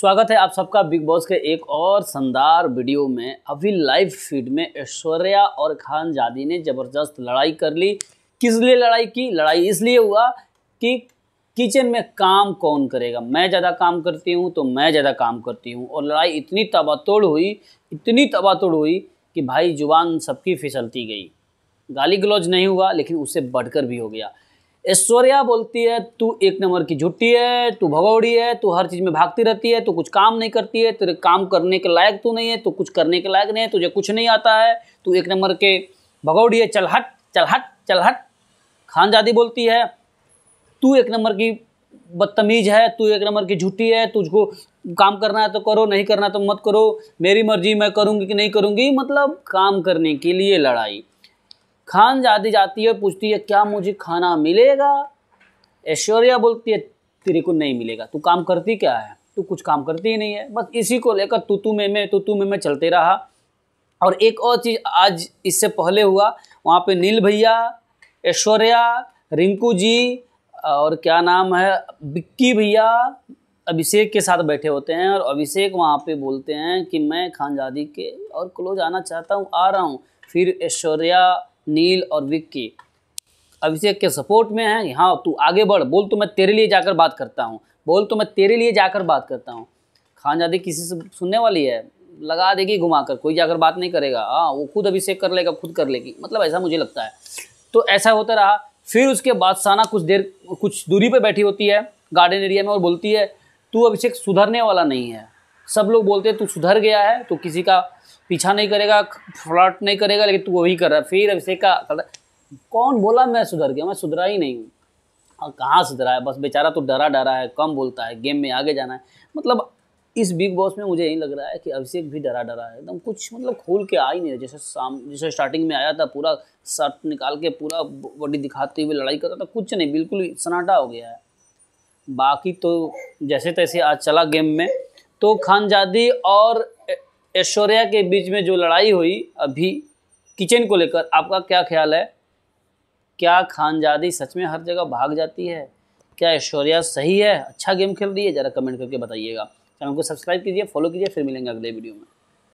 स्वागत है आप सबका बिग बॉस के एक और शानदार वीडियो में अभी लाइव फीड में ऐश्वर्या और खान जादी ने ज़बरदस्त लड़ाई कर ली किस लिए लड़ाई की लड़ाई इसलिए हुआ कि किचन में काम कौन करेगा मैं ज़्यादा काम करती हूँ तो मैं ज़्यादा काम करती हूँ और लड़ाई इतनी तबातोड़ हुई इतनी तबातोड़ हुई कि भाई जुबान सबकी फिसलती गई गाली गलौज नहीं हुआ लेकिन उससे बढ़कर भी हो गया ऐश्वर्या बोलती है तू एक नंबर की झुट्टी है तू भगौड़ी है तू हर चीज़ में भागती रहती है तू कुछ काम नहीं करती है तेरे काम करने के लायक तू नहीं है तू कुछ करने के लायक नहीं है तुझे कुछ नहीं आता है तू एक नंबर के भगौड़ी है चल हट चल हट चल हट खानजादी बोलती है तू एक नंबर की बदतमीज है तू एक नंबर की झूठी है तुझको काम करना है तो करो नहीं करना तो मत करो मेरी मर्जी मैं करूँगी कि नहीं करूँगी मतलब काम करने के लिए लड़ाई खान जाती जाती है पूछती है क्या मुझे खाना मिलेगा ऐश्वर्या बोलती है तेरे को नहीं मिलेगा तू काम करती क्या है तू कुछ काम करती ही नहीं है बस इसी को लेकर तू तू में मैं तू तू में मैं चलते रहा और एक और चीज़ आज इससे पहले हुआ वहाँ पे नील भैया ऐश्वर्या रिंकू जी और क्या नाम है बिक्की भैया अभिषेक के साथ बैठे होते हैं और अभिषेक वहाँ पे बोलते हैं कि मैं खानजादी के और क्लोज आना चाहता हूँ आ रहा हूँ फिर ऐश्वर्या नील और विक्की अभिषेक के सपोर्ट में है हाँ तू आगे बढ़ बोल तो मैं तेरे लिए जाकर बात करता हूँ बोल तो मैं तेरे लिए जाकर बात करता हूँ खान खानजादी किसी से सुनने वाली है लगा देगी घुमाकर कोई जाकर बात नहीं करेगा हाँ वो खुद अभिषेक कर लेगा खुद कर लेगी मतलब ऐसा मुझे लगता है तो ऐसा होता रहा फिर उसके बाद साना कुछ देर कुछ दूरी पर बैठी होती है गार्डन एरिया में और बोलती है तू अभिषेक सुधरने वाला नहीं है सब लोग बोलते हैं तू सुधर गया है तो किसी का पीछा नहीं करेगा फ्लॉट नहीं करेगा लेकिन तू वही कर रहा है फिर अभिषेक का कर रहा कौन बोला मैं सुधर गया मैं सुधरा ही नहीं हूँ और हाँ, कहाँ सुधरा है बस बेचारा तो डरा डरा है कम बोलता है गेम में आगे जाना है मतलब इस बिग बॉस में मुझे यही लग रहा है कि अभिषेक भी डरा डरा है एकदम कुछ मतलब खोल के आ ही नहीं जैसे शाम जैसे स्टार्टिंग में आया था पूरा शर्ट निकाल के पूरा बॉडी दिखाते हुए लड़ाई करता था कुछ नहीं बिल्कुल सन्नाटा हो गया है बाकी तो जैसे तैसे आज चला गेम में तो खानजादी और ऐश्वर्या के बीच में जो लड़ाई हुई अभी किचन को लेकर आपका क्या ख्याल है क्या खानजादी सच में हर जगह भाग जाती है क्या ऐश्वर्या सही है अच्छा गेम खेल रही है ज़रा कमेंट करके बताइएगा चैनल को सब्सक्राइब कीजिए फॉलो कीजिए फिर मिलेंगे अगले वीडियो में